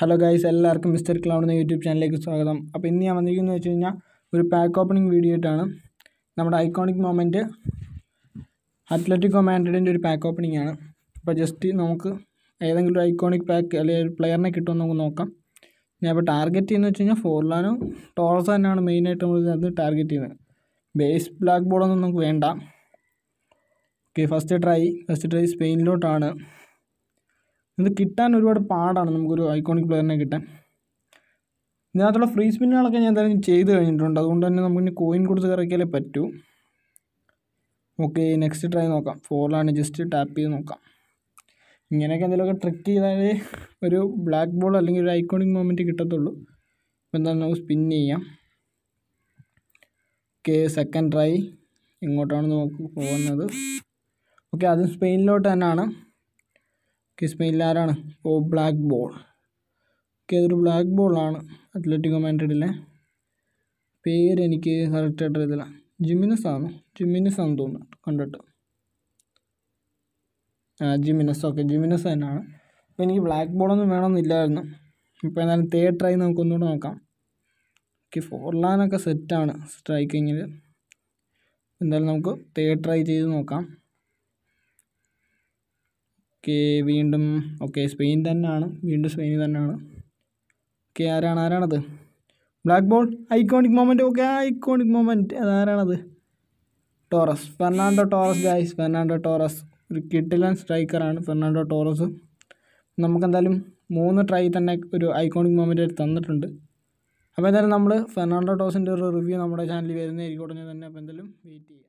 hello guys എല്ലാവർക്കും mister Cloud എന്ന YouTube ചാനലിലേക്ക് സ്വാഗതം അപ്പോൾ ഇന്ന് ഞാൻ വന്നിരിക്കുന്നത് വെച്ച് കഴിഞ്ഞാൽ ഒരു പാക്ക് ഓപ്പണിംഗ് വീഡിയോ ആയിട്ടാണ് നമ്മുടെ ഐക്കോണിക് മൊമെൻറ്റ് അത്ലറ്റിക്കോ മാൻഡ്രിഡിൻ്റെ ഒരു പാക്ക് ഓപ്പണിംഗ് ആണ് അപ്പോൾ ജസ്റ്റ് നമുക്ക് ഏതെങ്കിലും ഒരു ഐക്കോണിക് പാക്ക് അല്ലെങ്കിൽ ഒരു പ്ലെയറിനെ കിട്ടുമെന്ന് നമുക്ക് നോക്കാം ഞാൻ ഇപ്പോൾ ടാർഗറ്റ് ചെയ്യുന്നത് വെച്ച് കഴിഞ്ഞാൽ ഫോർലാനും ടോറസ് തന്നെയാണ് മെയിനായിട്ട് നമ്മൾ ഇതിനകത്ത് ടാർഗറ്റ് ചെയ്യുന്നത് ബേസ് ബ്ലാക്ക് ബോർഡൊന്നും നമുക്ക് വേണ്ട okay first try first try സ്പെയിനിലോട്ടാണ് ഇത് കിട്ടാൻ ഒരുപാട് പാടാണ് നമുക്കൊരു ഐക്കോണിക് പ്ലെയറിനെ കിട്ടാൻ ഇതിനകത്തുള്ള ഫ്രീ സ്പിന്നുകളൊക്കെ ഞാൻ എന്തായാലും ചെയ്ത് കഴിഞ്ഞിട്ടുണ്ട് അതുകൊണ്ട് തന്നെ നമുക്ക് ഇനി കോയിൻ കൊടുത്ത് കറക്കിയാലേ പറ്റൂ ഓക്കെ നെക്സ്റ്റ് ട്രൈ നോക്കാം ഫോറിലാണ് ജസ്റ്റ് ടാപ്പ് ചെയ്ത് നോക്കാം ഇങ്ങനെയൊക്കെ എന്തെങ്കിലുമൊക്കെ ട്രിക്ക് ചെയ്താലേ ഒരു ബ്ലാക്ക് ബോൾ അല്ലെങ്കിൽ ഒരു ഐക്കോണിക് മൊമെൻറ്റ് കിട്ടത്തുള്ളൂ അപ്പോൾ എന്താ നമുക്ക് സ്പിൻ ചെയ്യാം ഓക്കെ സെക്കൻഡ് ട്രൈ ഇങ്ങോട്ടാണ് നോക്ക് പോകുന്നത് ഓക്കെ അത് സ്പെയിനിലോട്ട് തന്നെയാണ് ആരാണ് ഓ ബ്ലാക്ക് ബോൾ ഓക്കെ അതൊരു ബ്ലാക്ക് ബോളാണ് അത്ലറ്റിക്കോ മാൻഡ്രിഡിലെ പേര് എനിക്ക് കറക്റ്റായിട്ട് അറിയത്തില്ല ജിമിനസ് ആണ് ജിമിനസ് ആണെന്ന് തോന്നുന്നു കണ്ടിട്ട് ആ ജിമിനസ് ഓക്കെ ജിമിനസ് തന്നെയാണ് അപ്പോൾ എനിക്ക് ബ്ലാക്ക് ബോളൊന്നും വേണമെന്നില്ലായിരുന്നു ഇപ്പോൾ എന്നാലും തേർഡ് ട്രൈ നമുക്കൊന്നുകൂടെ നോക്കാം ഓക്കെ ലാനൊക്കെ സെറ്റാണ് സ്ട്രൈക്കിങ്ങിൽ എന്തായാലും നമുക്ക് തേർഡ് ട്രൈ ചെയ്ത് നോക്കാം ഓക്കെ വീണ്ടും ഓക്കെ സ്പെയിൻ തന്നെയാണ് വീണ്ടും സ്പെയിൻ തന്നെയാണ് ഓക്കെ ആരാണ് ആരാണത് black ball iconic moment okay iconic moment അതാരാണത് Torres Fernando Torres guys Fernando Torres ഒരു കിട്ടിലൻ സ്ട്രൈക്കറാണ് ഫെർണാണ്ടോ ടോറസ് നമുക്കെന്തായാലും മൂന്ന് ട്രൈ തന്നെ ഒരു ഐക്കോണിക് മൊമെൻ്റ് തന്നിട്ടുണ്ട് അപ്പോൾ എന്തായാലും നമ്മൾ ഫെർണാണ്ടോ ടോസിൻ്റെ ഒരു റിവ്യൂ നമ്മുടെ ചാനലിൽ വരുന്നതായിരിക്കും ഉടനെ തന്നെ അപ്പോൾ എന്തായാലും വെയിറ്റ് ചെയ്യാം